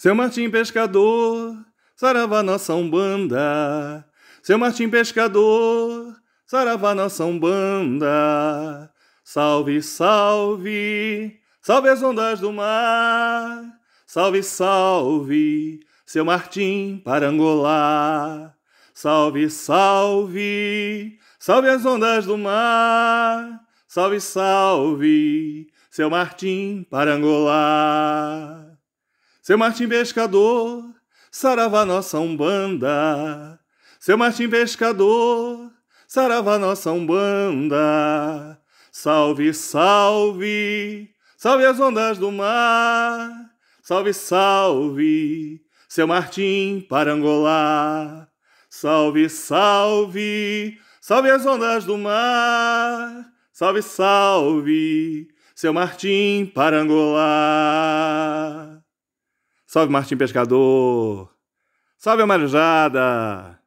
Seu Martim Pescador, saravá nossa Umbanda. Seu Martim Pescador, saravá nossa Umbanda. Salve, salve, salve as ondas do mar. Salve, salve, seu Martim Parangolá. Salve, salve, salve as ondas do mar. Salve, salve, seu Martim Parangolá. Seu Martim Pescador, sarava nossa Umbanda. Seu Martim Pescador, sarava nossa Umbanda. Salve, salve, salve as ondas do mar. Salve, salve, seu Martim Parangolá. Salve, salve, salve as ondas do mar. Salve, salve, seu Martim Parangolá. Salve Martim Pescador! Salve Amarujada!